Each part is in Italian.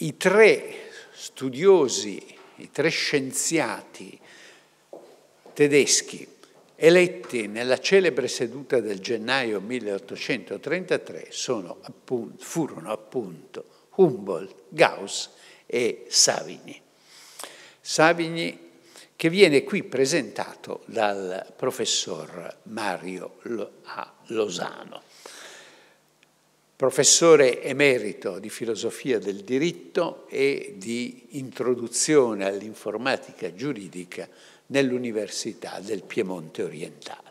i tre studiosi, i tre scienziati tedeschi eletti nella celebre seduta del gennaio 1833 appunto, furono appunto Humboldt, Gauss e Savigny. Savigny che viene qui presentato dal professor Mario A. Losano professore emerito di filosofia del diritto e di introduzione all'informatica giuridica nell'Università del Piemonte Orientale.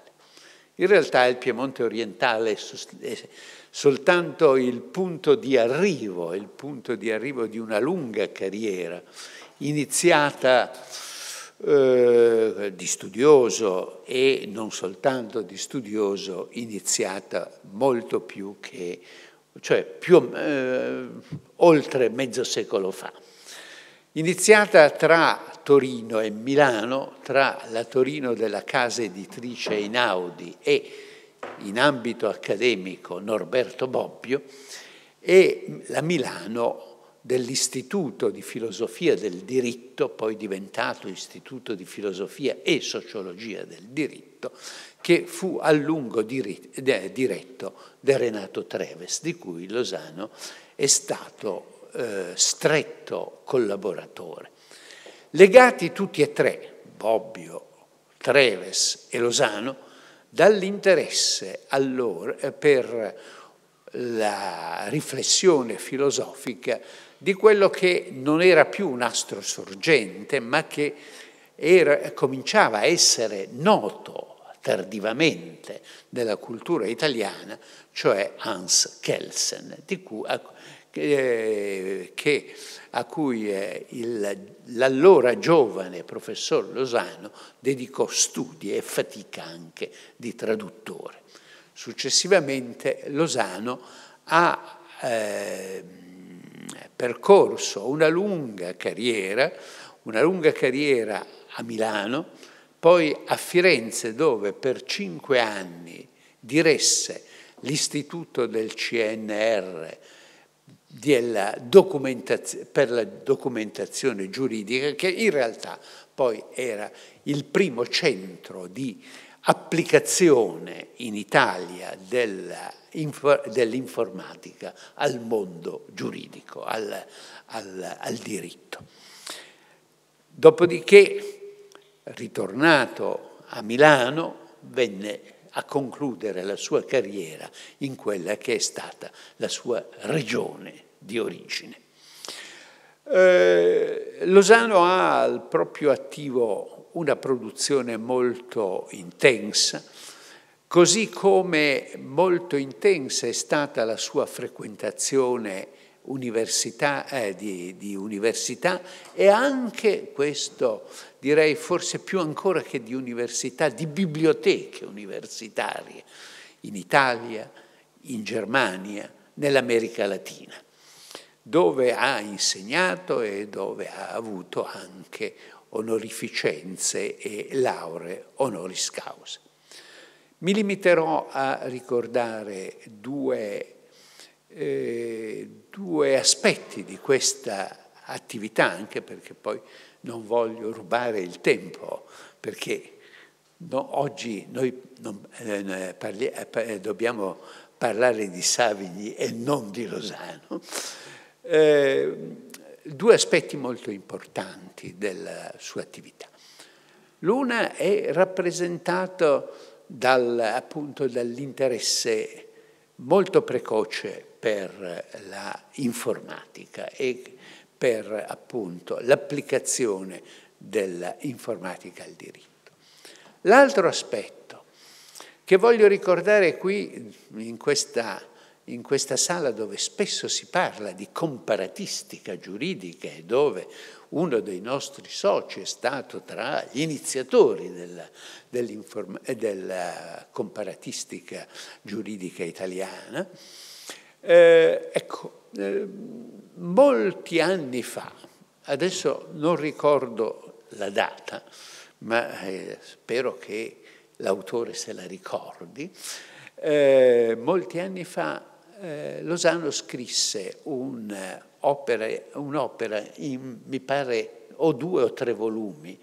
In realtà il Piemonte Orientale è soltanto il punto di arrivo, il punto di arrivo di una lunga carriera iniziata eh, di studioso e non soltanto di studioso, iniziata molto più che cioè più, eh, oltre mezzo secolo fa. Iniziata tra Torino e Milano, tra la Torino della casa editrice Einaudi e in ambito accademico Norberto Bobbio e la Milano dell'Istituto di Filosofia del Diritto, poi diventato Istituto di Filosofia e Sociologia del Diritto, che fu a lungo diretto da Renato Treves, di cui Losano è stato eh, stretto collaboratore. Legati tutti e tre, Bobbio, Treves e Losano, dall'interesse allora eh, per la riflessione filosofica di quello che non era più un astro sorgente, ma che era, cominciava a essere noto tardivamente della cultura italiana, cioè Hans Kelsen, cui, a, eh, che, a, cui eh, il, l'allora giovane professor Losano dedicò studi e fatica anche di traduttore. Successivamente Losano ha eh, percorso una lunga carriera, una lunga carriera a Milano, poi a Firenze dove per cinque anni diresse l'istituto del CNR per la documentazione giuridica, che in realtà poi era il primo centro di applicazione in Italia dell'informatica al mondo giuridico, al, al, al diritto. Dopodiché ritornato a Milano, venne a concludere la sua carriera in quella che è stata la sua regione di origine. Eh, Losano ha al proprio attivo una produzione molto intensa, così come molto intensa è stata la sua frequentazione università, eh, di, di università e anche questo direi forse più ancora che di università, di biblioteche universitarie in Italia, in Germania, nell'America Latina, dove ha insegnato e dove ha avuto anche onorificenze e lauree honoris causa. Mi limiterò a ricordare due, eh, due aspetti di questa attività, anche perché poi non voglio rubare il tempo, perché no, oggi noi non, eh, eh parli, eh, eh, dobbiamo parlare di Savigny e non di Rosano. Eh, due aspetti molto importanti della sua attività. L'una è rappresentato dal, appunto dall'interesse molto precoce per l'informatica e per appunto l'applicazione dell'informatica al diritto. L'altro aspetto che voglio ricordare qui in questa, in questa sala dove spesso si parla di comparatistica giuridica e dove uno dei nostri soci è stato tra gli iniziatori della, della comparatistica giuridica italiana, eh, ecco, eh, molti anni fa, adesso non ricordo la data, ma eh, spero che l'autore se la ricordi, eh, molti anni fa eh, Lozano scrisse eh, un'opera, un in, mi pare, o due o tre volumi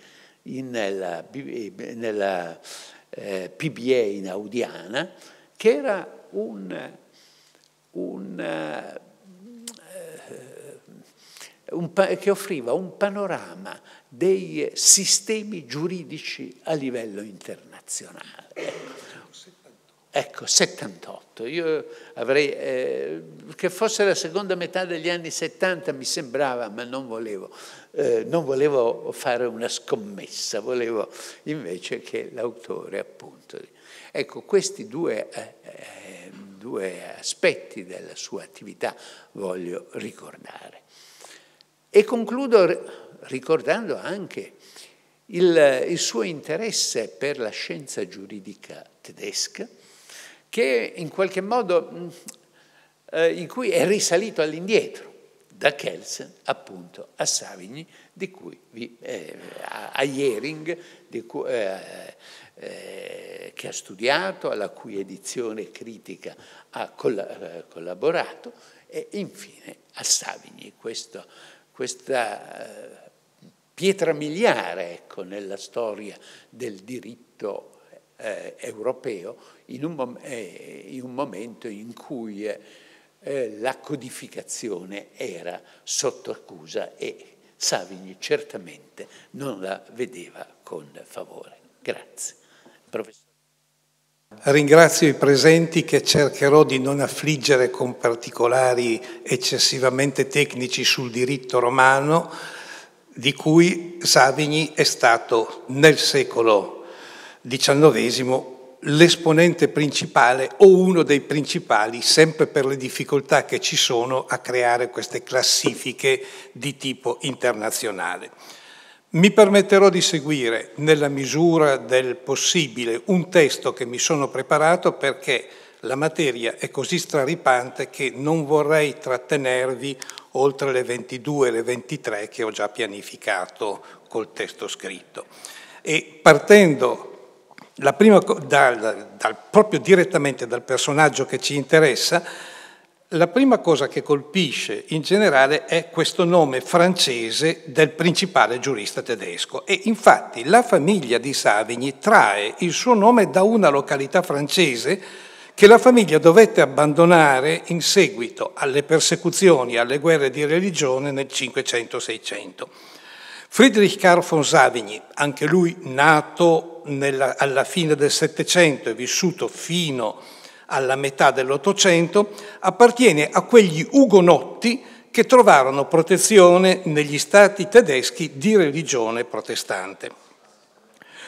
in, nella, nella eh, PBA in Audiana, che era un un, eh, eh, un, che offriva un panorama dei sistemi giuridici a livello internazionale. Ecco, 78. Io avrei, eh, che fosse la seconda metà degli anni 70 mi sembrava, ma non volevo, eh, non volevo fare una scommessa, volevo invece che l'autore appunto. Ecco, questi due eh, eh due aspetti della sua attività voglio ricordare. E concludo ricordando anche il, il suo interesse per la scienza giuridica tedesca, che in qualche modo mm, eh, in cui è risalito all'indietro, da Kelsen appunto a Savigny, di cui vi, eh, a, Jering, di cui, eh, eh, che ha studiato, alla cui edizione critica ha eh, collaborato e infine a Savigny, questa, questa eh, pietra miliare ecco, nella storia del diritto eh, europeo in un, eh, in un, momento in cui eh, la codificazione era sotto accusa e Savigny certamente non la vedeva con favore. Grazie. Professor. Ringrazio i presenti che cercherò di non affliggere con particolari eccessivamente tecnici sul diritto romano, di cui Savigny è stato nel secolo XIX l'esponente principale o uno dei principali, sempre per le difficoltà che ci sono a creare queste classifiche di tipo internazionale. Mi permetterò di seguire, nella misura del possibile, un testo che mi sono preparato perché la materia è così straripante che non vorrei trattenervi oltre le 22 e le 23 che ho già pianificato col testo scritto. E partendo prima, dal, dal, proprio direttamente dal personaggio che ci interessa, la prima cosa che colpisce in generale è questo nome francese del principale giurista tedesco e infatti la famiglia di Savigny trae il suo nome da una località francese che la famiglia dovette abbandonare in seguito alle persecuzioni, alle guerre di religione nel 500-600. Friedrich Karl von Savigny, anche lui nato nella, alla fine del Settecento e vissuto fino a alla metà dell'Ottocento, appartiene a quegli ugonotti che trovarono protezione negli stati tedeschi di religione protestante.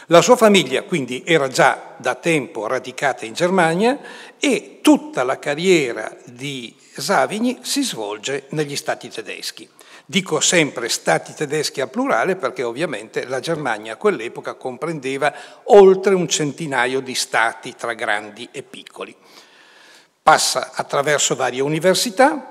La sua famiglia quindi era già da tempo radicata in Germania e tutta la carriera di Savigny si svolge negli stati tedeschi. Dico sempre stati tedeschi al plurale perché ovviamente la Germania a quell'epoca comprendeva oltre un centinaio di stati tra grandi e piccoli passa attraverso varie università,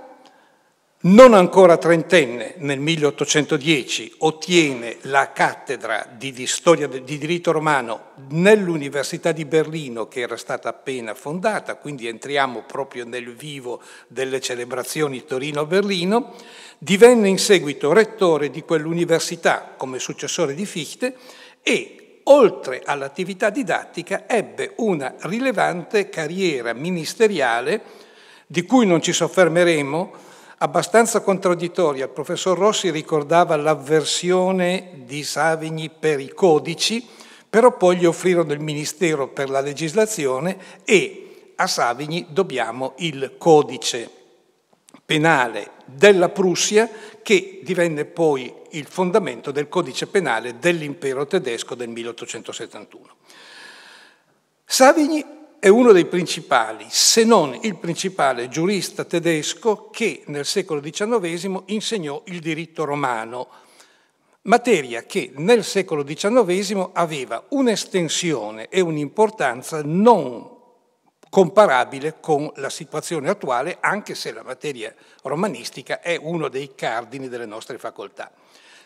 non ancora trentenne, nel 1810 ottiene la cattedra di storia di diritto romano nell'Università di Berlino che era stata appena fondata, quindi entriamo proprio nel vivo delle celebrazioni Torino-Berlino, divenne in seguito rettore di quell'università come successore di Fichte e oltre all'attività didattica ebbe una rilevante carriera ministeriale, di cui non ci soffermeremo, abbastanza contraddittoria. Il professor Rossi ricordava l'avversione di Savigny per i codici, però poi gli offrirono il Ministero per la legislazione e a Savigny dobbiamo il codice penale della Prussia che divenne poi il fondamento del codice penale dell'impero tedesco del 1871. Savigny è uno dei principali, se non il principale giurista tedesco che nel secolo XIX insegnò il diritto romano, materia che nel secolo XIX aveva un'estensione e un'importanza non comparabile con la situazione attuale, anche se la materia romanistica è uno dei cardini delle nostre facoltà.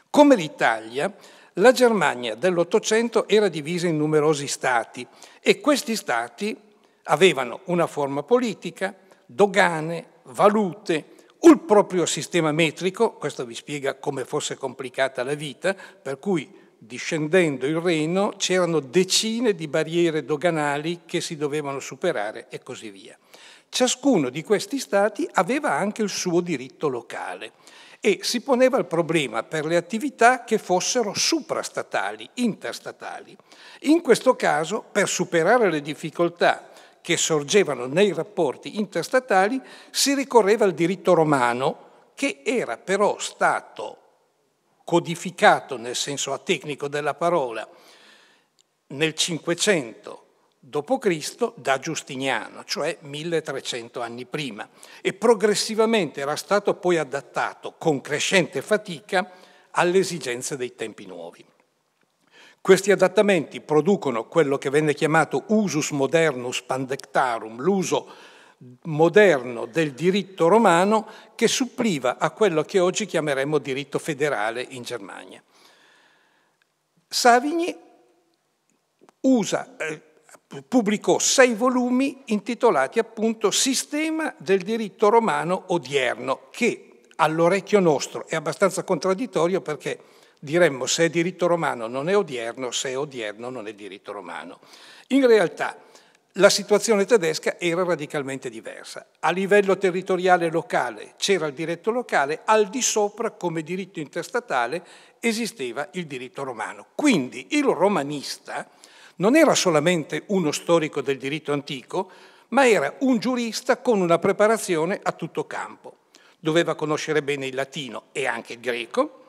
Come l'Italia, la Germania dell'Ottocento era divisa in numerosi stati e questi stati avevano una forma politica, dogane, valute, il proprio sistema metrico, questo vi spiega come fosse complicata la vita, per cui discendendo il Reno c'erano decine di barriere doganali che si dovevano superare e così via. Ciascuno di questi stati aveva anche il suo diritto locale e si poneva il problema per le attività che fossero suprastatali, interstatali. In questo caso, per superare le difficoltà che sorgevano nei rapporti interstatali, si ricorreva al diritto romano, che era però stato codificato nel senso atecnico della parola nel Cinquecento d.C. da Giustiniano, cioè 1300 anni prima, e progressivamente era stato poi adattato con crescente fatica alle esigenze dei tempi nuovi. Questi adattamenti producono quello che venne chiamato usus modernus pandectarum, l'uso moderno del diritto romano che suppliva a quello che oggi chiameremmo diritto federale in Germania. Savigny usa, eh, pubblicò sei volumi intitolati appunto Sistema del diritto romano odierno, che all'orecchio nostro è abbastanza contraddittorio perché diremmo se è diritto romano non è odierno, se è odierno non è diritto romano. In realtà la situazione tedesca era radicalmente diversa. A livello territoriale locale c'era il diritto locale, al di sopra come diritto interstatale esisteva il diritto romano. Quindi il romanista non era solamente uno storico del diritto antico, ma era un giurista con una preparazione a tutto campo. Doveva conoscere bene il latino e anche il greco,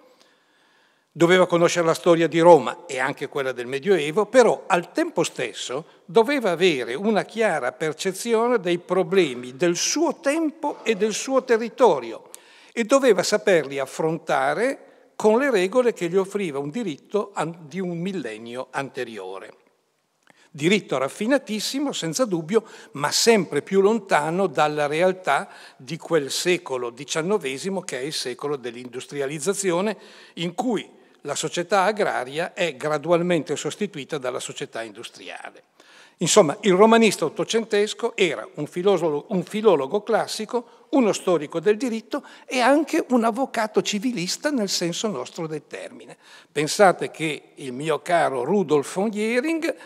doveva conoscere la storia di Roma e anche quella del Medioevo, però al tempo stesso doveva avere una chiara percezione dei problemi del suo tempo e del suo territorio e doveva saperli affrontare con le regole che gli offriva un diritto di un millennio anteriore diritto raffinatissimo, senza dubbio, ma sempre più lontano dalla realtà di quel secolo XIX che è il secolo dell'industrializzazione, in cui la società agraria è gradualmente sostituita dalla società industriale. Insomma, il romanista ottocentesco era un filologo, un filologo classico, uno storico del diritto e anche un avvocato civilista nel senso nostro del termine. Pensate che il mio caro Rudolf von Jering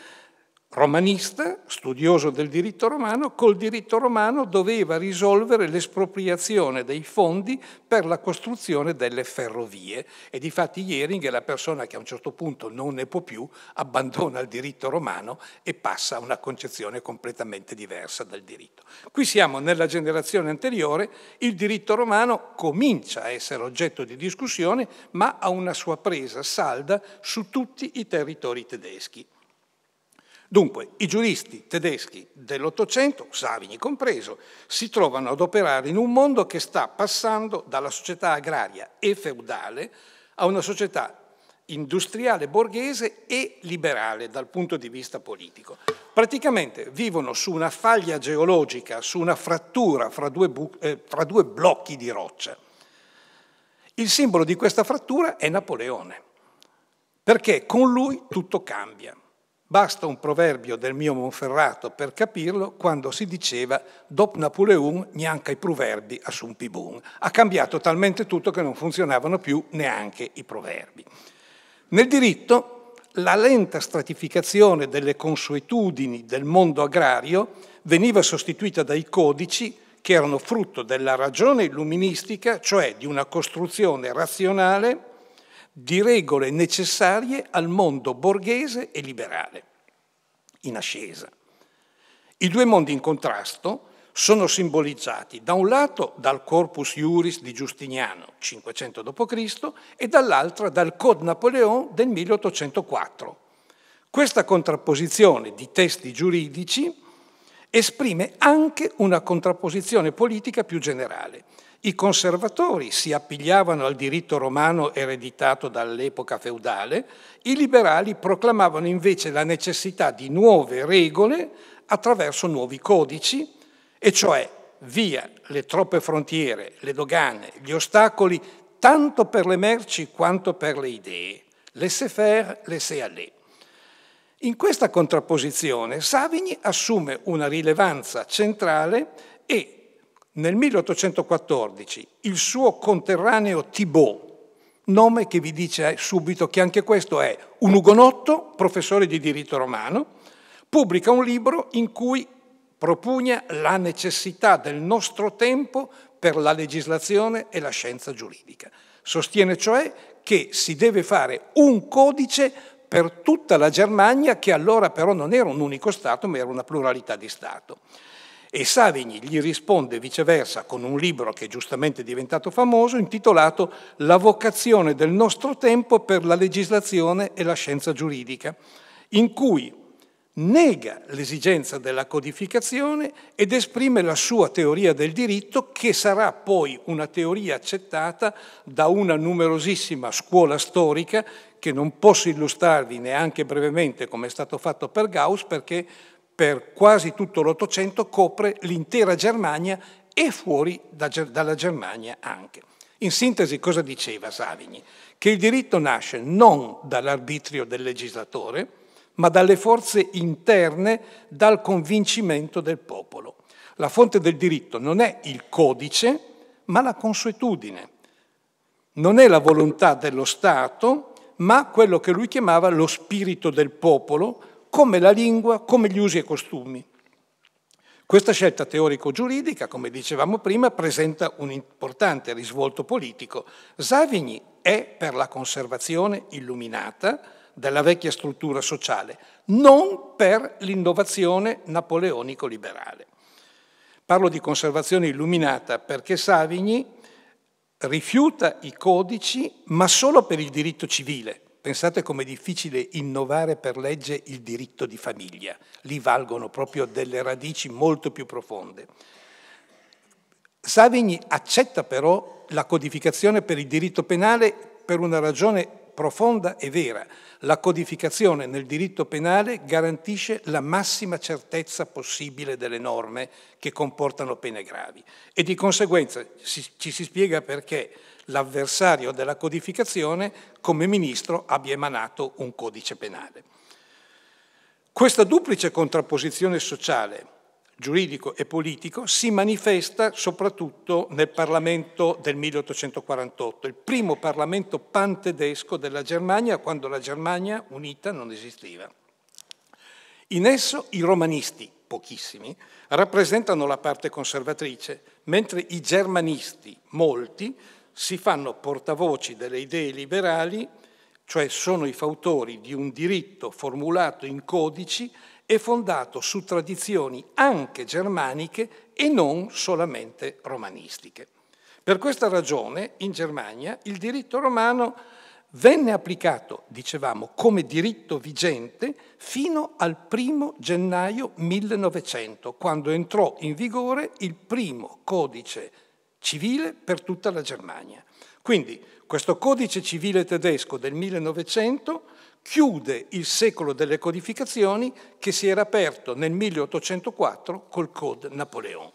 romanista, studioso del diritto romano, col diritto romano doveva risolvere l'espropriazione dei fondi per la costruzione delle ferrovie e di fatti Iering è la persona che a un certo punto non ne può più, abbandona il diritto romano e passa a una concezione completamente diversa del diritto. Qui siamo nella generazione anteriore, il diritto romano comincia a essere oggetto di discussione ma ha una sua presa salda su tutti i territori tedeschi. Dunque, i giuristi tedeschi dell'Ottocento, Savini compreso, si trovano ad operare in un mondo che sta passando dalla società agraria e feudale a una società industriale borghese e liberale dal punto di vista politico. Praticamente vivono su una faglia geologica, su una frattura fra due, eh, fra due blocchi di roccia. Il simbolo di questa frattura è Napoleone, perché con lui tutto cambia. Basta un proverbio del mio Monferrato per capirlo quando si diceva «Dop Napoleon neanche i proverbi assum pibun». Ha cambiato talmente tutto che non funzionavano più neanche i proverbi. Nel diritto, la lenta stratificazione delle consuetudini del mondo agrario veniva sostituita dai codici che erano frutto della ragione illuministica, cioè di una costruzione razionale di regole necessarie al mondo borghese e liberale, in ascesa. I due mondi in contrasto sono simbolizzati da un lato dal corpus iuris di Giustiniano, 500 d.C., e dall'altro dal Code Napoleon del 1804. Questa contrapposizione di testi giuridici esprime anche una contrapposizione politica più generale i conservatori si appigliavano al diritto romano ereditato dall'epoca feudale, i liberali proclamavano invece la necessità di nuove regole attraverso nuovi codici, e cioè via le troppe frontiere, le dogane, gli ostacoli, tanto per le merci quanto per le idee. Laissez faire, laissez aller. In questa contrapposizione Savigny assume una rilevanza centrale e nel 1814 il suo conterraneo Thibault, nome che vi dice subito che anche questo è un ugonotto, professore di diritto romano, pubblica un libro in cui propugna la necessità del nostro tempo per la legislazione e la scienza giuridica. Sostiene cioè che si deve fare un codice per tutta la Germania, che allora però non era un unico Stato, ma era una pluralità di Stato e Savigny gli risponde viceversa con un libro che è giustamente diventato famoso intitolato La vocazione del nostro tempo per la legislazione e la scienza giuridica, in cui nega l'esigenza della codificazione ed esprime la sua teoria del diritto che sarà poi una teoria accettata da una numerosissima scuola storica che non posso illustrarvi neanche brevemente come è stato fatto per Gauss perché per quasi tutto l'Ottocento copre l'intera Germania e fuori da, dalla Germania anche. In sintesi cosa diceva Savigny? Che il diritto nasce non dall'arbitrio del legislatore, ma dalle forze interne, dal convincimento del popolo. La fonte del diritto non è il codice, ma la consuetudine. Non è la volontà dello Stato, ma quello che lui chiamava lo spirito del popolo, come la lingua, come gli usi e costumi. Questa scelta teorico-giuridica, come dicevamo prima, presenta un importante risvolto politico. Savigny è per la conservazione illuminata della vecchia struttura sociale, non per l'innovazione napoleonico-liberale. Parlo di conservazione illuminata perché Savigny rifiuta i codici, ma solo per il diritto civile, Pensate com'è difficile innovare per legge il diritto di famiglia. Lì valgono proprio delle radici molto più profonde. Savigny accetta però la codificazione per il diritto penale per una ragione profonda e vera la codificazione nel diritto penale garantisce la massima certezza possibile delle norme che comportano pene gravi e di conseguenza ci si spiega perché l'avversario della codificazione come ministro abbia emanato un codice penale. Questa duplice contrapposizione sociale giuridico e politico si manifesta soprattutto nel Parlamento del 1848, il primo Parlamento pantedesco della Germania quando la Germania unita non esisteva. In esso i romanisti, pochissimi, rappresentano la parte conservatrice, mentre i germanisti, molti, si fanno portavoci delle idee liberali, cioè sono i fautori di un diritto formulato in codici e fondato su tradizioni anche germaniche e non solamente romanistiche. Per questa ragione in Germania il diritto romano venne applicato, dicevamo, come diritto vigente fino al 1 gennaio 1900, quando entrò in vigore il primo codice civile per tutta la Germania. Quindi questo codice civile tedesco del 1900 chiude il secolo delle codificazioni che si era aperto nel 1804 col Code Napoleon.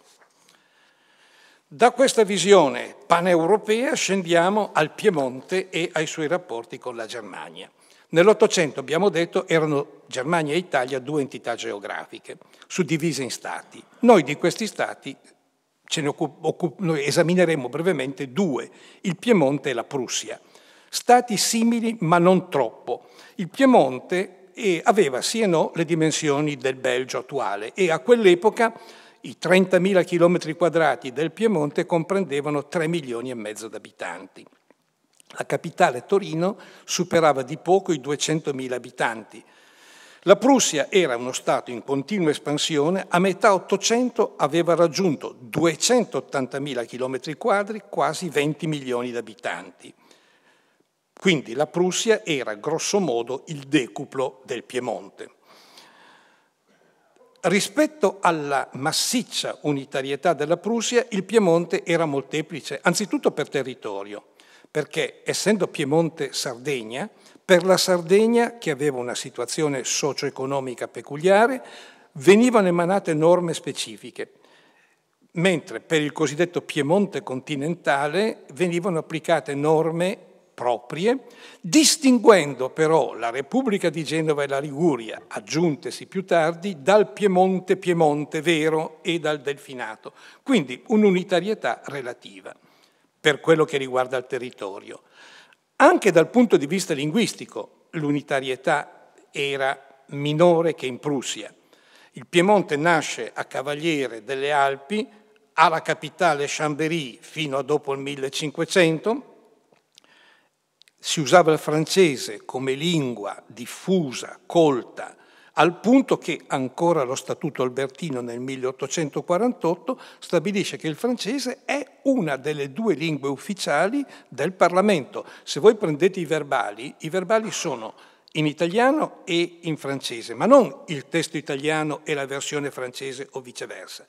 Da questa visione paneuropea scendiamo al Piemonte e ai suoi rapporti con la Germania. Nell'Ottocento, abbiamo detto, erano Germania e Italia due entità geografiche, suddivise in stati. Noi di questi stati ce ne occup- occup- noi esamineremo brevemente due, il Piemonte e la Prussia stati simili ma non troppo. Il Piemonte aveva sì e no le dimensioni del Belgio attuale e a quell'epoca i 30.000 km quadrati del Piemonte comprendevano 3 milioni e mezzo di abitanti. La capitale Torino superava di poco i 200.000 abitanti. La Prussia era uno Stato in continua espansione, a metà 800 aveva raggiunto 280.000 km quadri, quasi 20 milioni di abitanti. Quindi la Prussia era grossomodo il decuplo del Piemonte. Rispetto alla massiccia unitarietà della Prussia, il Piemonte era molteplice, anzitutto per territorio, perché essendo Piemonte Sardegna, per la Sardegna, che aveva una situazione socio-economica peculiare, venivano emanate norme specifiche, mentre per il cosiddetto Piemonte continentale venivano applicate norme proprie, distinguendo però la Repubblica di Genova e la Liguria, aggiuntesi più tardi, dal Piemonte Piemonte vero e dal Delfinato, quindi un'unitarietà relativa per quello che riguarda il territorio. Anche dal punto di vista linguistico l'unitarietà era minore che in Prussia. Il Piemonte nasce a cavaliere delle Alpi, ha la capitale Chambéry fino a dopo il 1500, si usava il francese come lingua diffusa, colta, al punto che ancora lo Statuto Albertino nel 1848 stabilisce che il francese è una delle due lingue ufficiali del Parlamento. Se voi prendete i verbali, i verbali sono in italiano e in francese, ma non il testo italiano e la versione francese o viceversa.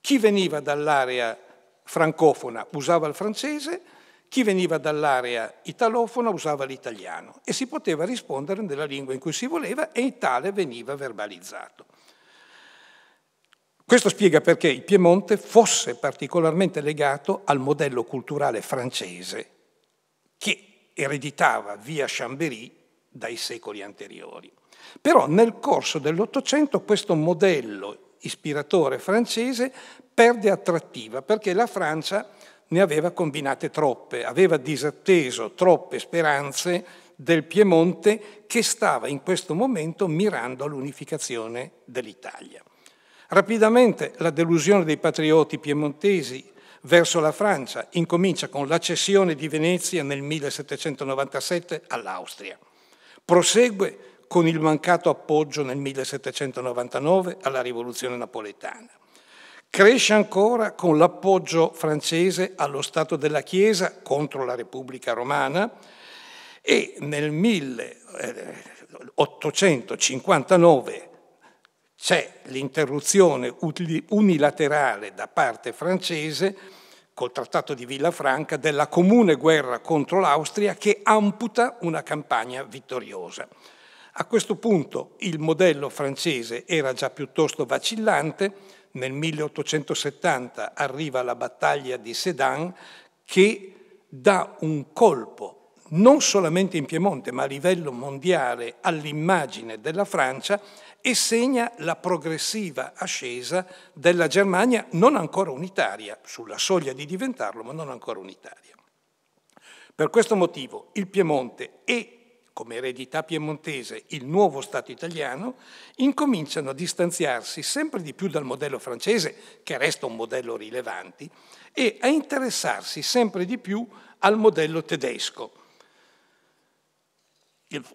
Chi veniva dall'area francofona usava il francese, chi veniva dall'area italofona usava l'italiano e si poteva rispondere nella lingua in cui si voleva e in tale veniva verbalizzato. Questo spiega perché il Piemonte fosse particolarmente legato al modello culturale francese che ereditava via Chambéry dai secoli anteriori. Però nel corso dell'Ottocento questo modello ispiratore francese perde attrattiva perché la Francia ne aveva combinate troppe, aveva disatteso troppe speranze del Piemonte che stava in questo momento mirando all'unificazione dell'Italia. Rapidamente la delusione dei patrioti piemontesi verso la Francia incomincia con la cessione di Venezia nel 1797 all'Austria. Prosegue con il mancato appoggio nel 1799 alla rivoluzione napoletana. Cresce ancora con l'appoggio francese allo Stato della Chiesa contro la Repubblica Romana e nel 1859 eh, c'è l'interruzione unilaterale da parte francese col trattato di Villafranca della comune guerra contro l'Austria che amputa una campagna vittoriosa. A questo punto il modello francese era già piuttosto vacillante, nel 1870 arriva la battaglia di Sedan che dà un colpo non solamente in Piemonte, ma a livello mondiale, all'immagine della Francia e segna la progressiva ascesa della Germania non ancora unitaria, sulla soglia di diventarlo, ma non ancora unitaria. Per questo motivo il Piemonte e come eredità piemontese, il nuovo Stato italiano, incominciano a distanziarsi sempre di più dal modello francese, che resta un modello rilevante, e a interessarsi sempre di più al modello tedesco.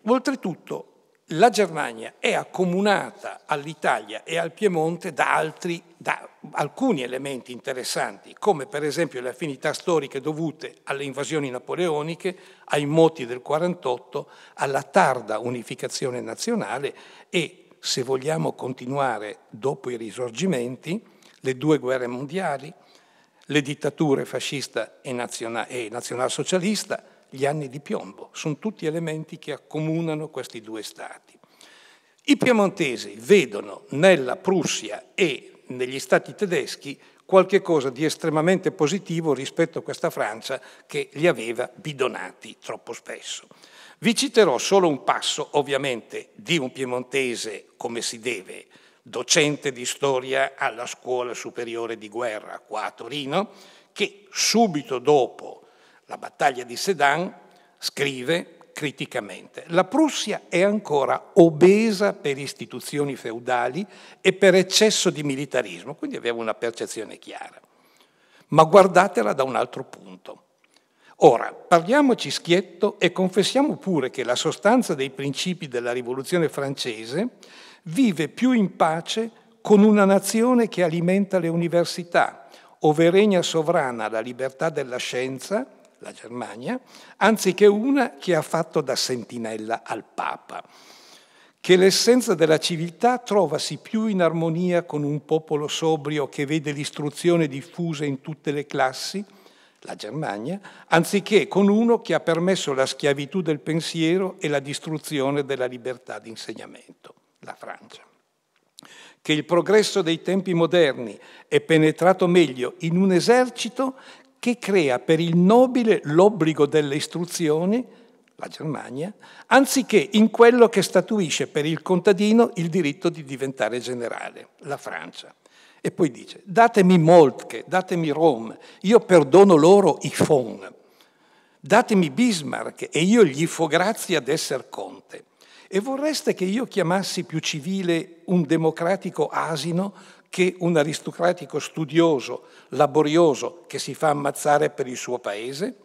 Oltretutto, la Germania è accomunata all'Italia e al Piemonte da, altri, da, alcuni elementi interessanti, come per esempio le affinità storiche dovute alle invasioni napoleoniche, ai moti del 48, alla tarda unificazione nazionale e, se vogliamo continuare dopo i risorgimenti, le due guerre mondiali, le dittature fascista e, naziona- e nazionalsocialista, gli anni di piombo. Sono tutti elementi che accomunano questi due stati. I piemontesi vedono nella Prussia e negli stati tedeschi qualche cosa di estremamente positivo rispetto a questa Francia che li aveva bidonati troppo spesso. Vi citerò solo un passo, ovviamente, di un piemontese come si deve, docente di storia alla Scuola Superiore di Guerra qua a Torino, che subito dopo la battaglia di Sedan, scrive criticamente, la Prussia è ancora obesa per istituzioni feudali e per eccesso di militarismo, quindi aveva una percezione chiara. Ma guardatela da un altro punto. Ora, parliamoci schietto e confessiamo pure che la sostanza dei principi della rivoluzione francese vive più in pace con una nazione che alimenta le università, ove regna sovrana la libertà della scienza la Germania, anziché una che ha fatto da sentinella al Papa, che l'essenza della civiltà trovasi più in armonia con un popolo sobrio che vede l'istruzione diffusa in tutte le classi, la Germania, anziché con uno che ha permesso la schiavitù del pensiero e la distruzione della libertà di insegnamento, la Francia. Che il progresso dei tempi moderni è penetrato meglio in un esercito che crea per il nobile l'obbligo delle istruzioni, la Germania, anziché in quello che statuisce per il contadino il diritto di diventare generale, la Francia. E poi dice, datemi Moltke, datemi Rome, io perdono loro i fon, datemi Bismarck e io gli fo grazia d'esser conte. E vorreste che io chiamassi più civile un democratico asino che un aristocratico studioso, laborioso, che si fa ammazzare per il suo paese?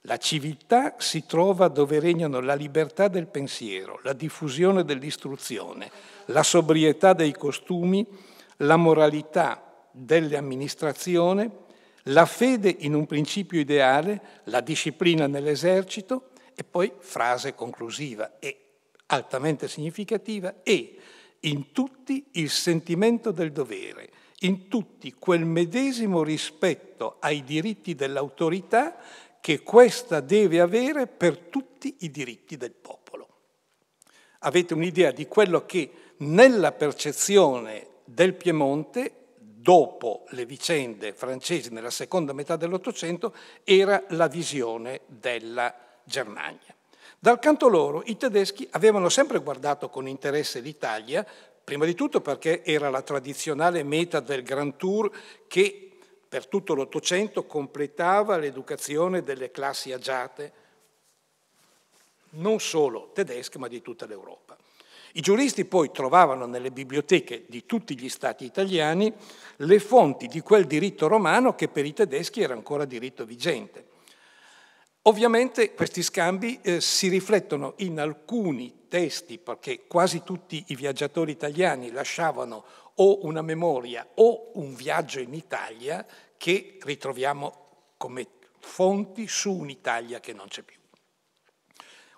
La civiltà si trova dove regnano la libertà del pensiero, la diffusione dell'istruzione, la sobrietà dei costumi, la moralità dell'amministrazione, la fede in un principio ideale, la disciplina nell'esercito e poi frase conclusiva e altamente significativa e in tutti il sentimento del dovere, in tutti quel medesimo rispetto ai diritti dell'autorità che questa deve avere per tutti i diritti del popolo. Avete un'idea di quello che nella percezione del Piemonte, dopo le vicende francesi nella seconda metà dell'Ottocento, era la visione della Germania. Dal canto loro i tedeschi avevano sempre guardato con interesse l'Italia, prima di tutto perché era la tradizionale meta del Grand Tour che per tutto l'Ottocento completava l'educazione delle classi agiate, non solo tedesche ma di tutta l'Europa. I giuristi poi trovavano nelle biblioteche di tutti gli stati italiani le fonti di quel diritto romano che per i tedeschi era ancora diritto vigente. Ovviamente questi scambi eh, si riflettono in alcuni testi, perché quasi tutti i viaggiatori italiani lasciavano o una memoria o un viaggio in Italia che ritroviamo come fonti su un'Italia che non c'è più.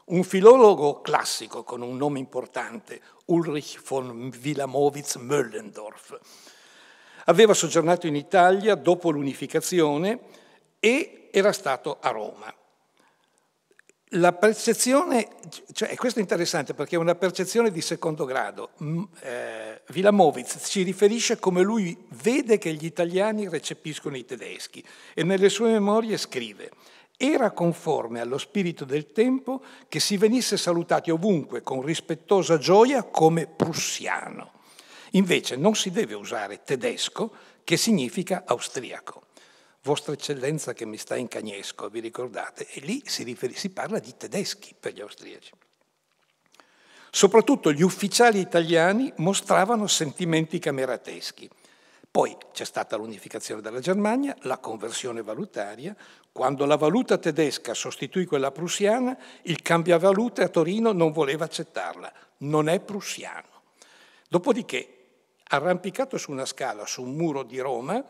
Un filologo classico con un nome importante, Ulrich von Wilamowitz Möllendorf, aveva soggiornato in Italia dopo l'unificazione e era stato a Roma. La percezione, cioè, questo è interessante perché è una percezione di secondo grado. Mm, eh, Vilamovitz ci riferisce come lui vede che gli italiani recepiscono i tedeschi e nelle sue memorie scrive era conforme allo spirito del tempo che si venisse salutati ovunque con rispettosa gioia come prussiano. Invece non si deve usare tedesco che significa austriaco. Vostra Eccellenza che mi sta in Cagnesco, vi ricordate? E lì si, rifer- si parla di tedeschi per gli austriaci. Soprattutto gli ufficiali italiani mostravano sentimenti camerateschi. Poi c'è stata l'unificazione della Germania, la conversione valutaria. Quando la valuta tedesca sostituì quella prussiana, il cambiavaluta a Torino non voleva accettarla. Non è prussiano. Dopodiché, arrampicato su una scala, su un muro di Roma,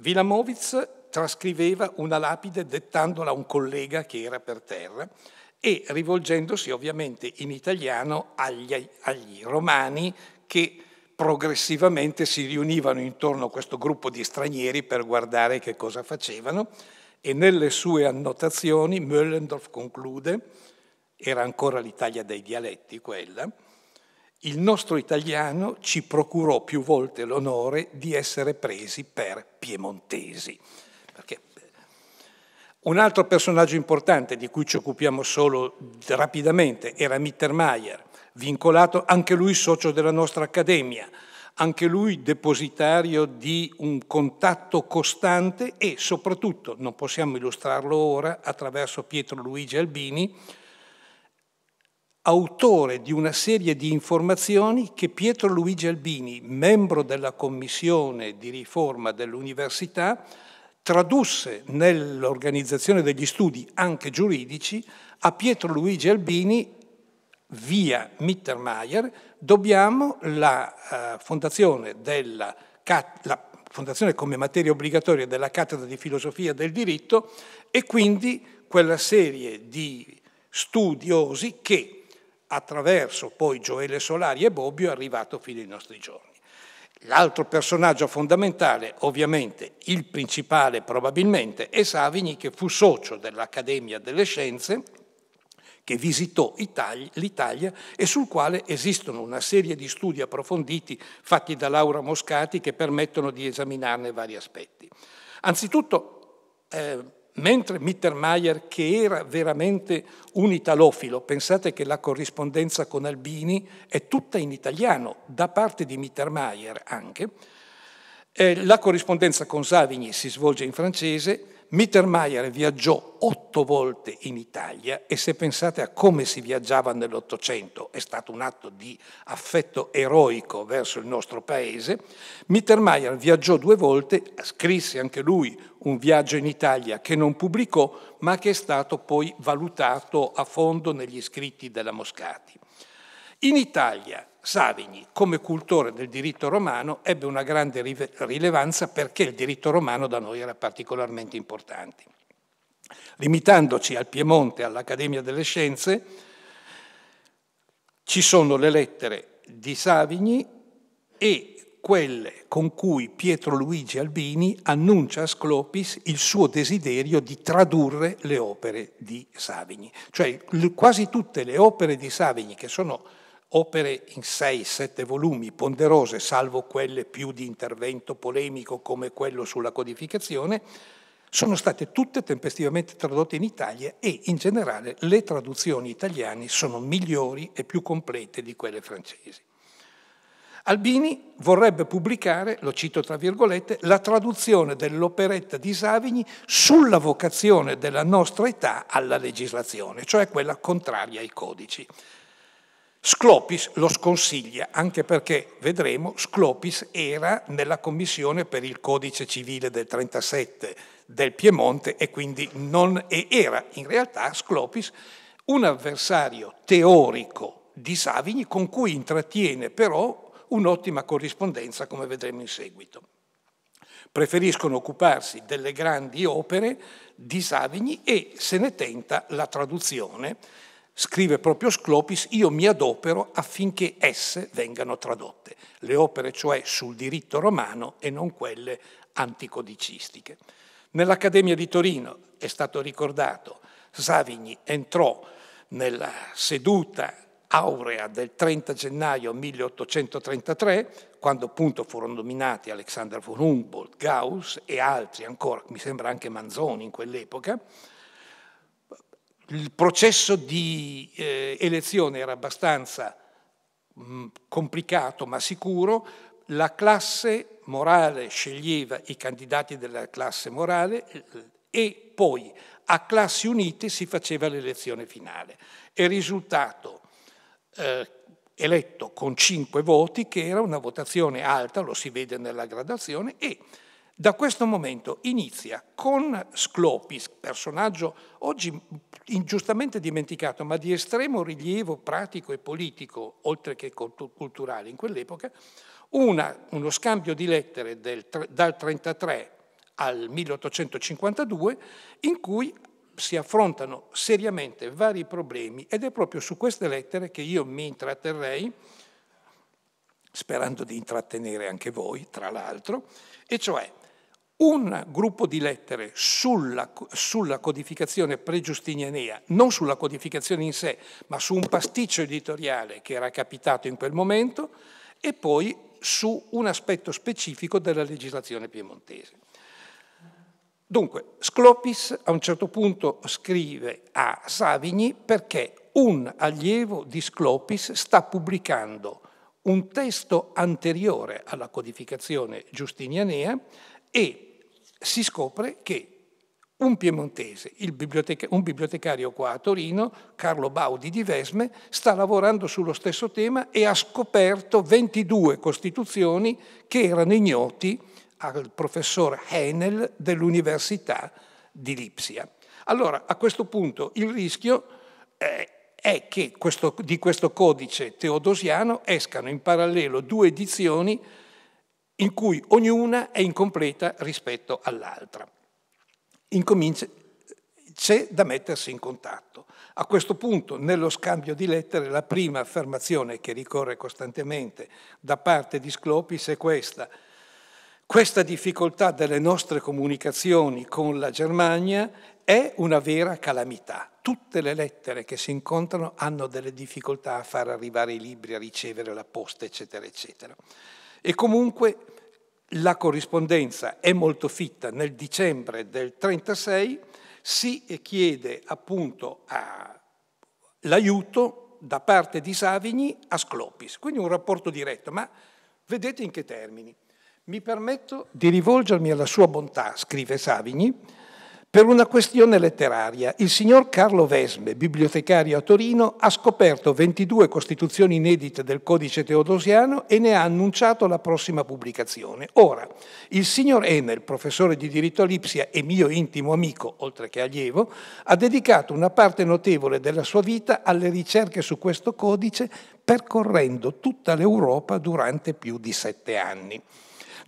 Vilamovitz trascriveva una lapide dettandola a un collega che era per terra e rivolgendosi ovviamente in italiano agli, agli romani che progressivamente si riunivano intorno a questo gruppo di stranieri per guardare che cosa facevano e nelle sue annotazioni Möllendorf conclude, era ancora l'Italia dei dialetti quella, il nostro italiano ci procurò più volte l'onore di essere presi per piemontesi. Perché un altro personaggio importante di cui ci occupiamo solo rapidamente era Mittermeier, vincolato anche lui socio della nostra accademia, anche lui depositario di un contatto costante e soprattutto, non possiamo illustrarlo ora, attraverso Pietro Luigi Albini, autore di una serie di informazioni che Pietro Luigi Albini, membro della commissione di riforma dell'università, tradusse nell'organizzazione degli studi, anche giuridici, a Pietro Luigi Albini via Mittermeier dobbiamo la, eh, fondazione della, la fondazione come materia obbligatoria della cattedra di filosofia del diritto e quindi quella serie di studiosi che attraverso poi Gioele Solari e Bobbio è arrivato fino ai nostri giorni. L'altro personaggio fondamentale, ovviamente il principale probabilmente, è Savigny che fu socio dell'Accademia delle Scienze che visitò l'Italia e sul quale esistono una serie di studi approfonditi fatti da Laura Moscati che permettono di esaminarne vari aspetti. Anzitutto, eh, mentre Mittermeier, che era veramente un italofilo, pensate che la corrispondenza con Albini è tutta in italiano, da parte di Mittermeier anche, eh, la corrispondenza con Savigny si svolge in francese, Mittermeier viaggiò otto volte in Italia e se pensate a come si viaggiava nell'Ottocento, è stato un atto di affetto eroico verso il nostro paese, Mittermeier viaggiò due volte, scrisse anche lui un viaggio in Italia che non pubblicò, ma che è stato poi valutato a fondo negli scritti della Moscati. In Italia Savigny, come cultore del diritto romano, ebbe una grande rilevanza perché il diritto romano da noi era particolarmente importante. Limitandoci al Piemonte, all'Accademia delle Scienze, ci sono le lettere di Savigny e quelle con cui Pietro Luigi Albini annuncia a Sclopis il suo desiderio di tradurre le opere di Savigny. Cioè quasi tutte le opere di Savigny, che sono opere in sei, sette volumi ponderose, salvo quelle più di intervento polemico come quello sulla codificazione, sono state tutte tempestivamente tradotte in Italia e in generale le traduzioni italiane sono migliori e più complete di quelle francesi. Albini vorrebbe pubblicare, lo cito tra virgolette, la traduzione dell'operetta di Savigny sulla vocazione della nostra età alla legislazione, cioè quella contraria ai codici. Sclopis lo sconsiglia, anche perché, vedremo, Sclopis era nella commissione per il codice civile del 37 del Piemonte e quindi non era in realtà Sclopis un avversario teorico di Savigny con cui intrattiene però un'ottima corrispondenza, come vedremo in seguito. Preferiscono occuparsi delle grandi opere di Savigny e se ne tenta la traduzione scrive proprio Sclopis, io mi adopero affinché esse vengano tradotte, le opere cioè sul diritto romano e non quelle anticodicistiche. Nell'Accademia di Torino, è stato ricordato, Savigny entrò nella seduta aurea del 30 gennaio 1833, quando appunto furono nominati Alexander von Humboldt, Gauss e altri ancora, mi sembra anche Manzoni in quell'epoca, il processo di eh, elezione era abbastanza mh, mm, complicato ma sicuro, la classe morale sceglieva i candidati della classe morale eh, e poi a classi unite si faceva l'elezione finale. E risultato eh, eletto con cinque voti, che era una votazione alta, lo si vede nella gradazione, e da questo momento inizia con Sclopis, personaggio oggi ingiustamente dimenticato, ma di estremo rilievo pratico e politico, oltre che culturale in quell'epoca, una, uno scambio di lettere del, dal 1933 al 1852 in cui si affrontano seriamente vari problemi ed è proprio su queste lettere che io mi intratterrei, sperando di intrattenere anche voi, tra l'altro, e cioè un gruppo di lettere sulla, sulla codificazione pre-giustinianea, non sulla codificazione in sé, ma su un pasticcio editoriale che era capitato in quel momento e poi su un aspetto specifico della legislazione piemontese. Dunque, Sclopis a un certo punto scrive a Savigny perché un allievo di Sclopis sta pubblicando un testo anteriore alla codificazione giustinianea e si scopre che un piemontese, biblioteca, un bibliotecario qua a Torino, Carlo Baudi di Vesme, sta lavorando sullo stesso tema e ha scoperto 22 costituzioni che erano ignoti al professor Henel dell'Università di Lipsia. Allora, a questo punto il rischio eh, è che questo, di questo codice teodosiano escano in parallelo due edizioni in cui ognuna è incompleta rispetto all'altra. Incomincia, c'è da mettersi in contatto. A questo punto, nello scambio di lettere, la prima affermazione che ricorre costantemente da parte di Sclopis è questa. Questa difficoltà delle nostre comunicazioni con la Germania è una vera calamità. Tutte le lettere che si incontrano hanno delle difficoltà a far arrivare i libri, a ricevere la posta, eccetera, eccetera. E comunque la corrispondenza è molto fitta. Nel dicembre del 1936 si chiede appunto ah, l'aiuto da parte di Savigny a Sclopis, quindi un rapporto diretto, ma vedete in che termini. Mi permetto di rivolgermi alla sua bontà, scrive Savigny, per una questione letteraria, il signor Carlo Vesme, bibliotecario a Torino, ha scoperto 22 costituzioni inedite del codice teodosiano e ne ha annunciato la prossima pubblicazione. Ora, il signor Enel, professore di diritto all'Ipsia e mio intimo amico, oltre che allievo, ha dedicato una parte notevole della sua vita alle ricerche su questo codice, percorrendo tutta l'Europa durante più di sette anni.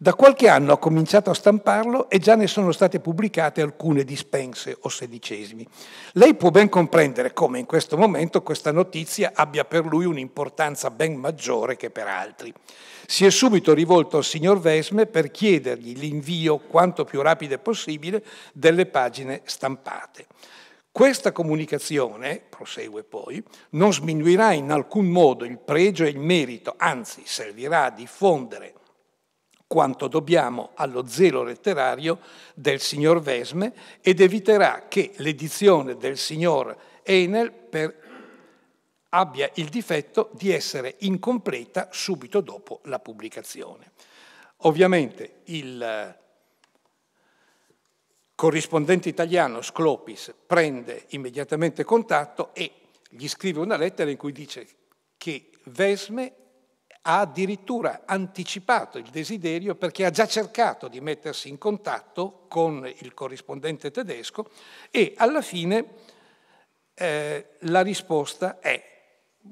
Da qualche anno ha cominciato a stamparlo e già ne sono state pubblicate alcune dispense o sedicesimi. Lei può ben comprendere come in questo momento questa notizia abbia per lui un'importanza ben maggiore che per altri. Si è subito rivolto al signor Vesme per chiedergli l'invio quanto più rapide possibile delle pagine stampate. Questa comunicazione, prosegue poi, non sminuirà in alcun modo il pregio e il merito, anzi servirà a diffondere quanto dobbiamo allo zelo letterario del signor Vesme ed eviterà che l'edizione del signor Enel per, abbia il difetto di essere incompleta subito dopo la pubblicazione. Ovviamente il eh, corrispondente italiano Sclopis prende immediatamente contatto e gli scrive una lettera in cui dice che Vesme ha addirittura anticipato il desiderio perché ha già cercato di mettersi in contatto con il corrispondente tedesco e alla fine eh, la risposta è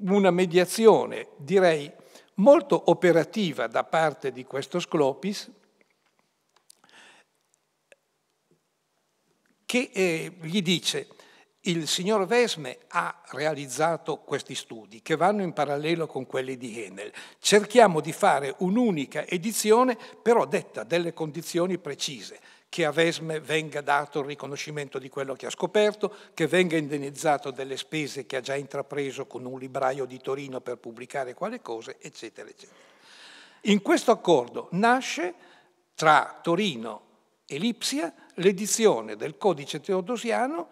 una mediazione, direi, molto operativa da parte di questo Sclopis che eh, gli dice il signor Vesme ha realizzato questi studi che vanno in parallelo con quelli di Enel. Cerchiamo di fare un'unica edizione, però detta delle condizioni precise che a Vesme venga dato il riconoscimento di quello che ha scoperto, che venga indennizzato delle spese che ha già intrapreso con un libraio di Torino per pubblicare quale cose, eccetera, eccetera. In questo accordo nasce tra Torino e Lipsia l'edizione del codice teodosiano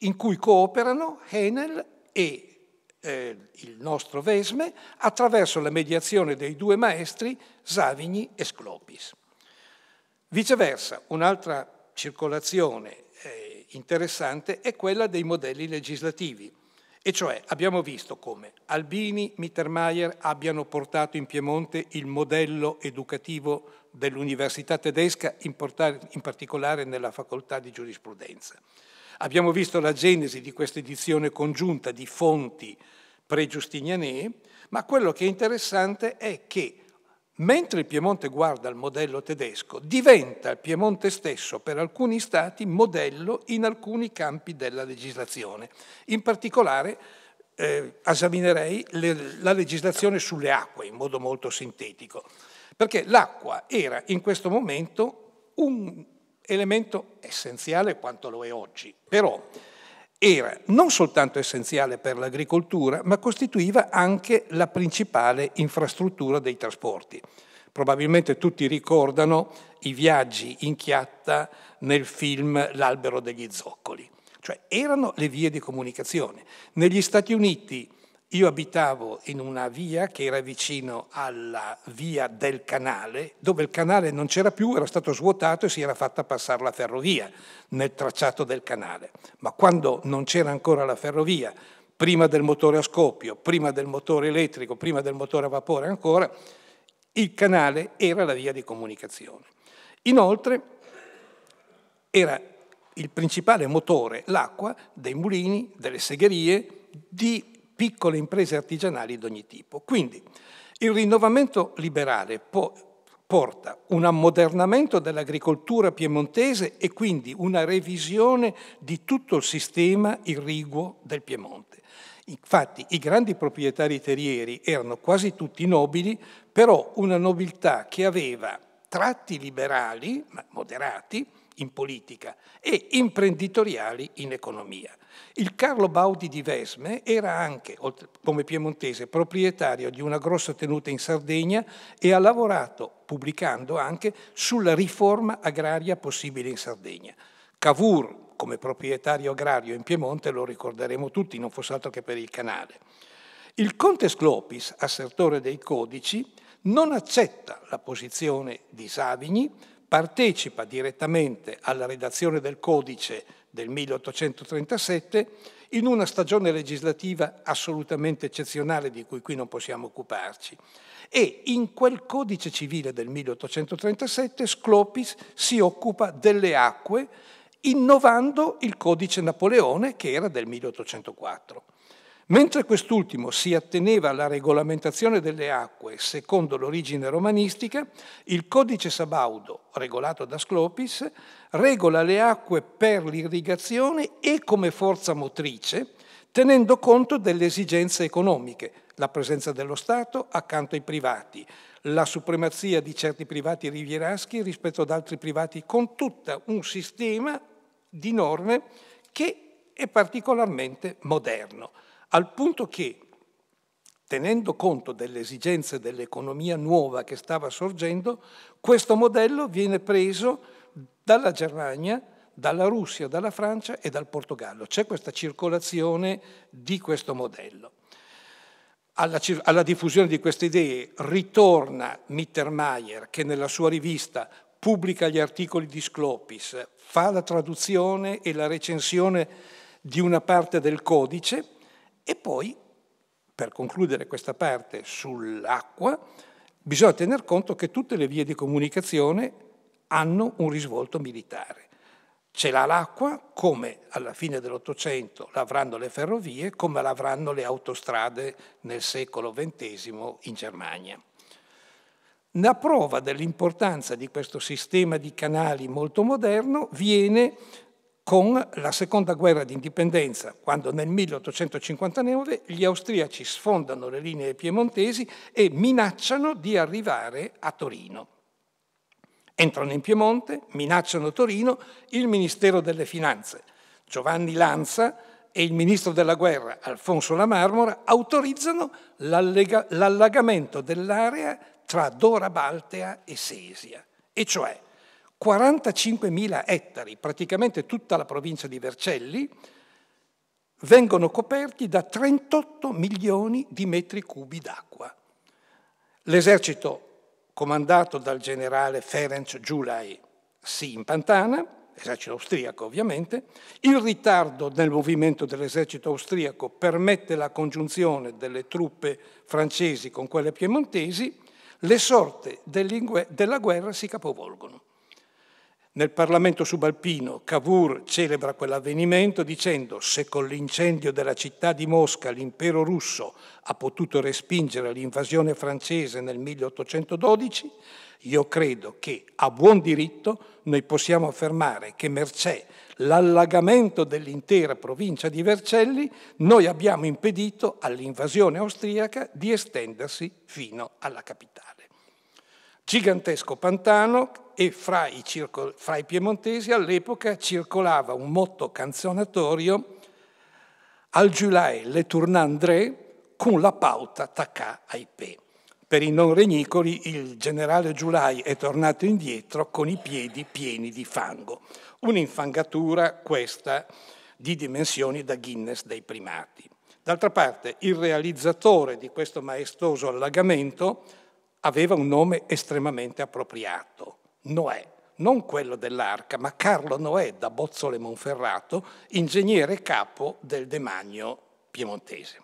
in cui cooperano Enel e eh, il nostro Vesme attraverso la mediazione dei due maestri Savigny e Sclopis. Viceversa, un'altra circolazione eh, interessante è quella dei modelli legislativi, e cioè abbiamo visto come Albini, Mittermeier abbiano portato in Piemonte il modello educativo dell'università tedesca, in, in particolare nella facoltà di giurisprudenza. Abbiamo visto la genesi di questa edizione congiunta di fonti pre-giustinianee, ma quello che è interessante è che mentre il Piemonte guarda il modello tedesco, diventa il Piemonte stesso per alcuni stati modello in alcuni campi della legislazione. In particolare eh, esaminerei le, la legislazione sulle acque in modo molto sintetico, perché l'acqua era in questo momento un elemento essenziale quanto lo è oggi. Però era non soltanto essenziale per l'agricoltura, ma costituiva anche la principale infrastruttura dei trasporti. Probabilmente tutti ricordano i viaggi in chiatta nel film L'albero degli zoccoli, cioè erano le vie di comunicazione. Negli Stati Uniti io abitavo in una via che era vicino alla via del canale, dove il canale non c'era più, era stato svuotato e si era fatta passare la ferrovia nel tracciato del canale. Ma quando non c'era ancora la ferrovia, prima del motore a scoppio, prima del motore elettrico, prima del motore a vapore ancora, il canale era la via di comunicazione. Inoltre era il principale motore, l'acqua, dei mulini, delle segherie, di piccole imprese artigianali di ogni tipo. Quindi il rinnovamento liberale può porta un ammodernamento dell'agricoltura piemontese e quindi una revisione di tutto il sistema irriguo del Piemonte. Infatti i grandi proprietari terrieri erano quasi tutti nobili, però una nobiltà che aveva tratti liberali, ma moderati, in politica e imprenditoriali in economia. Il Carlo Baudi di Vesme era anche, come piemontese, proprietario di una grossa tenuta in Sardegna e ha lavorato, pubblicando anche, sulla riforma agraria possibile in Sardegna. Cavour, come proprietario agrario in Piemonte, lo ricorderemo tutti, non fosse altro che per il canale. Il conte Sclopis, assertore dei codici, non accetta la posizione di Savigny partecipa direttamente alla redazione del codice del 1837 in una stagione legislativa assolutamente eccezionale di cui qui non possiamo occuparci. E in quel codice civile del 1837 Sclopis si occupa delle acque innovando il codice Napoleone che era del 1804. Mentre quest'ultimo si atteneva alla regolamentazione delle acque secondo l'origine romanistica, il codice sabaudo, regolato da Sclopis, regola le acque per l'irrigazione e come forza motrice, tenendo conto delle esigenze economiche, la presenza dello Stato accanto ai privati, la supremazia di certi privati rivieraschi rispetto ad altri privati, con tutto un sistema di norme che è particolarmente moderno al punto che, tenendo conto delle esigenze dell'economia nuova che stava sorgendo, questo modello viene preso dalla Germania, dalla Russia, dalla Francia e dal Portogallo. C'è questa circolazione di questo modello. Alla, alla diffusione di queste idee ritorna Mittermeier che nella sua rivista pubblica gli articoli di Sclopis, fa la traduzione e la recensione di una parte del codice e poi, per concludere questa parte sull'acqua, bisogna tener conto che tutte le vie di comunicazione hanno un risvolto militare. Ce l'ha l'acqua come alla fine dell'Ottocento l'avranno le ferrovie, come l'avranno le autostrade nel secolo XX in Germania. La prova dell'importanza di questo sistema di canali molto moderno viene con la seconda guerra d'indipendenza, quando nel 1859 gli austriaci sfondano le linee piemontesi e minacciano di arrivare a Torino. Entrano in Piemonte, minacciano Torino, il Ministero delle Finanze. Giovanni Lanza, e il ministro della guerra Alfonso La Marmora autorizzano l'allagamento dell'area tra Dora Baltea e Sesia, e cioè 45.000 ettari, praticamente tutta la provincia di Vercelli, vengono coperti da 38 milioni di metri cubi d'acqua. L'esercito comandato dal generale Ferenc Giulai si impantana, esercito austriaco ovviamente, il ritardo nel movimento dell'esercito austriaco permette la congiunzione delle truppe francesi con quelle piemontesi, le sorte della guerra si capovolgono. Nel Parlamento subalpino Cavour celebra quell'avvenimento dicendo se con l'incendio della città di Mosca l'impero russo ha potuto respingere l'invasione francese nel 1812, io credo che a buon diritto noi possiamo affermare che mercè l'allagamento dell'intera provincia di Vercelli noi abbiamo impedito all'invasione austriaca di estendersi fino alla capitale. Gigantesco pantano e fra i, circo, fra i piemontesi all'epoca circolava un motto canzonatorio al Giulai le tournandre con la pauta taccà ai pe. Per i non regnicoli il generale Giulai è tornato indietro con i piedi pieni di fango. Un'infangatura questa di dimensioni da Guinness dei primati. D'altra parte, il realizzatore di questo maestoso allagamento aveva un nome estremamente appropriato, Noè, non quello dell'arca, ma Carlo Noè da Bozzole Monferrato, ingegnere capo del demagno piemontese.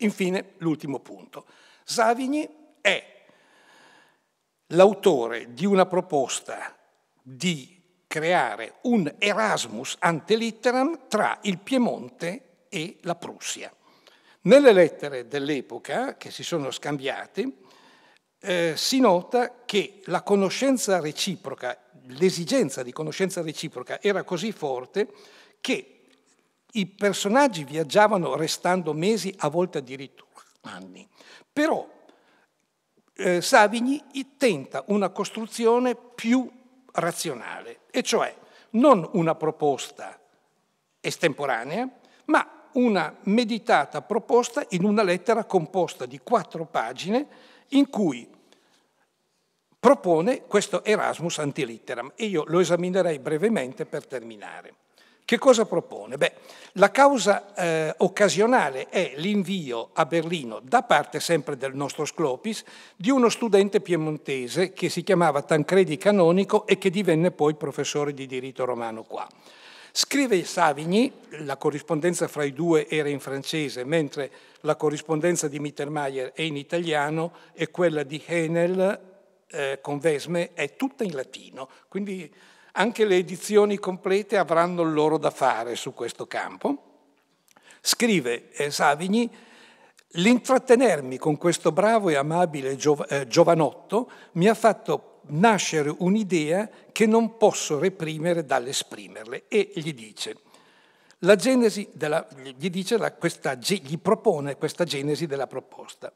Infine, l'ultimo punto. Savigny è l'autore di una proposta di creare un Erasmus ante litteram tra il Piemonte e la Prussia. Nelle lettere dell'epoca che si sono scambiate, eh, si nota che la conoscenza reciproca, l'esigenza di conoscenza reciproca era così forte che i personaggi viaggiavano restando mesi, a volte addirittura anni. Però eh, Savigny tenta una costruzione più razionale, e cioè non una proposta estemporanea, ma una meditata proposta in una lettera composta di quattro pagine in cui propone questo Erasmus antilitteram e io lo esaminerei brevemente per terminare. Che cosa propone? Beh, la causa eh, occasionale è l'invio a Berlino, da parte sempre del nostro Sclopis, di uno studente piemontese che si chiamava Tancredi Canonico e che divenne poi professore di diritto romano qua. Scrive Savigny, la corrispondenza fra i due era in francese, mentre la corrispondenza di Mittermeier è in italiano e quella di Henel eh, con Vesme è tutta in latino, quindi anche le edizioni complete avranno il loro da fare su questo campo. Scrive eh, Savigny, l'intrattenermi con questo bravo e amabile eh, giovanotto mi ha fatto nascere un'idea che non posso reprimere dall'esprimerle e gli dice, della, gli, dice la, questa, gli propone questa genesi della proposta.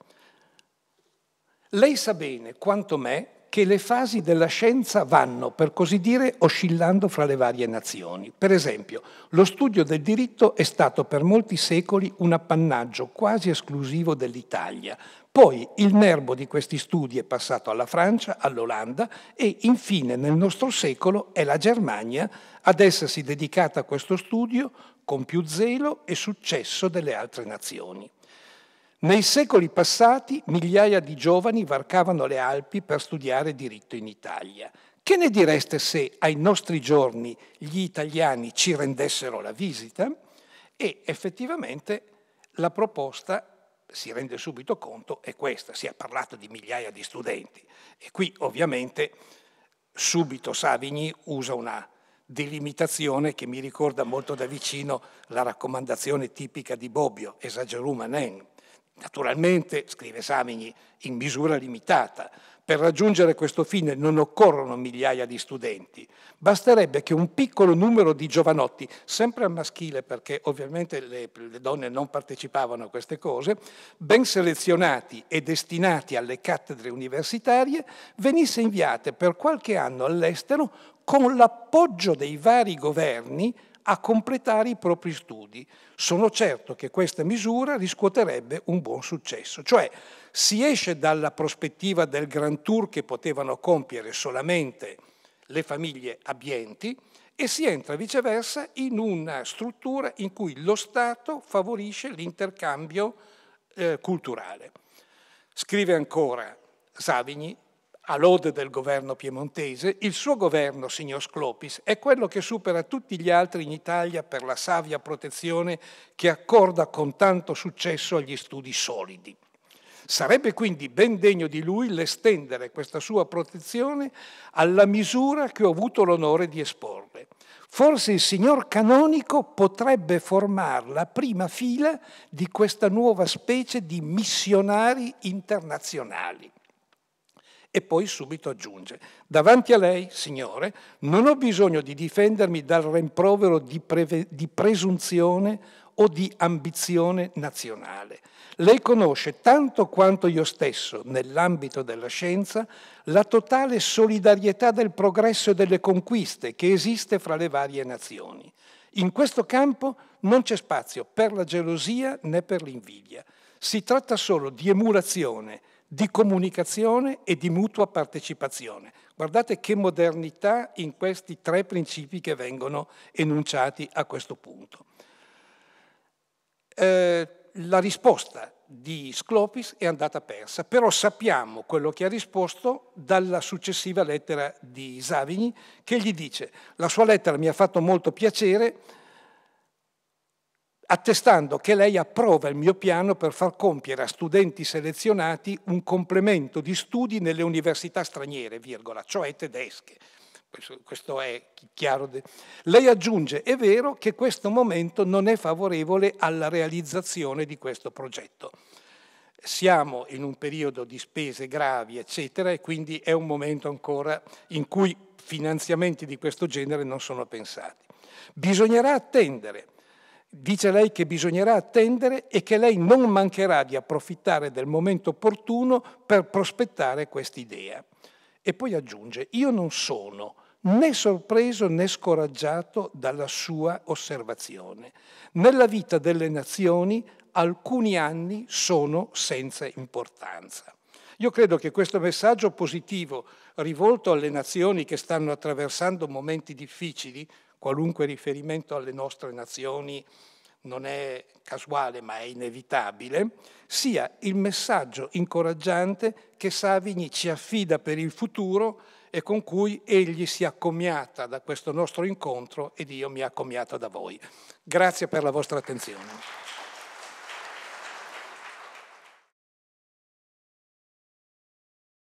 Lei sa bene quanto me che le fasi della scienza vanno, per così dire, oscillando fra le varie nazioni. Per esempio, lo studio del diritto è stato per molti secoli un appannaggio quasi esclusivo dell'Italia. Poi il nervo di questi studi è passato alla Francia, all'Olanda e infine nel nostro secolo è la Germania ad essersi dedicata a questo studio con più zelo e successo delle altre nazioni. Nei secoli passati migliaia di giovani varcavano le Alpi per studiare diritto in Italia. Che ne direste se ai nostri giorni gli italiani ci rendessero la visita? E effettivamente la proposta, si rende subito conto, è questa. Si è parlato di migliaia di studenti. E qui ovviamente subito Savigny usa una delimitazione che mi ricorda molto da vicino la raccomandazione tipica di Bobbio, esagerum anen Naturalmente, scrive Samigni, in misura limitata. Per raggiungere questo fine non occorrono migliaia di studenti, basterebbe che un piccolo numero di giovanotti, sempre al maschile perché ovviamente le, le donne non partecipavano a queste cose, ben selezionati e destinati alle cattedre universitarie, venisse inviate per qualche anno all'estero con l'appoggio dei vari governi a completare i propri studi studi, sono certo che questa misura riscuoterebbe un buon successo. Cioè si esce dalla prospettiva del Grand Tour che potevano compiere solamente le famiglie abbienti e si entra viceversa in una struttura in cui lo Stato favorisce l'intercambio eh, culturale. Scrive ancora Savigny, a lode del governo piemontese, il suo governo, signor Sclopis, è quello che supera tutti gli altri in Italia per la savia protezione che accorda con tanto successo agli studi solidi. Sarebbe quindi ben degno di lui l'estendere questa sua protezione alla misura che ho avuto l'onore di esporle. Forse il signor canonico potrebbe formare la prima fila di questa nuova specie di missionari internazionali. E poi subito aggiunge, davanti a lei, Signore, non ho bisogno di difendermi dal rimprovero di, preve- di presunzione o di ambizione nazionale. Lei conosce tanto quanto io stesso, nell'ambito della scienza, la totale solidarietà del progresso e delle conquiste che esiste fra le varie nazioni. In questo campo non c'è spazio per la gelosia né per l'invidia. Si tratta solo di emulazione, di comunicazione e di mutua partecipazione. Guardate che modernità in questi tre principi che vengono enunciati a questo punto. Eh, la risposta di Sclopis è andata persa, però sappiamo quello che ha risposto dalla successiva lettera di Savigny che gli dice la sua lettera mi ha fatto molto piacere, attestando che lei approva il mio piano per far compiere a studenti selezionati un complemento di studi nelle università straniere, virgola, cioè tedesche. Questo è chiaro. Lei aggiunge, è vero che questo momento non è favorevole alla realizzazione di questo progetto. Siamo in un periodo di spese gravi, eccetera, e quindi è un momento ancora in cui finanziamenti di questo genere non sono pensati. Bisognerà attendere Dice lei che bisognerà attendere e che lei non mancherà di approfittare del momento opportuno per prospettare quest'idea. E poi aggiunge, io non sono né sorpreso né scoraggiato dalla sua osservazione. Nella vita delle nazioni alcuni anni sono senza importanza. Io credo che questo messaggio positivo rivolto alle nazioni che stanno attraversando momenti difficili, qualunque riferimento alle nostre nazioni non è casuale ma è inevitabile, sia il messaggio incoraggiante che Savigny ci affida per il futuro e con cui egli si accomiata da questo nostro incontro ed io mi accomiato da voi. Grazie per la vostra attenzione.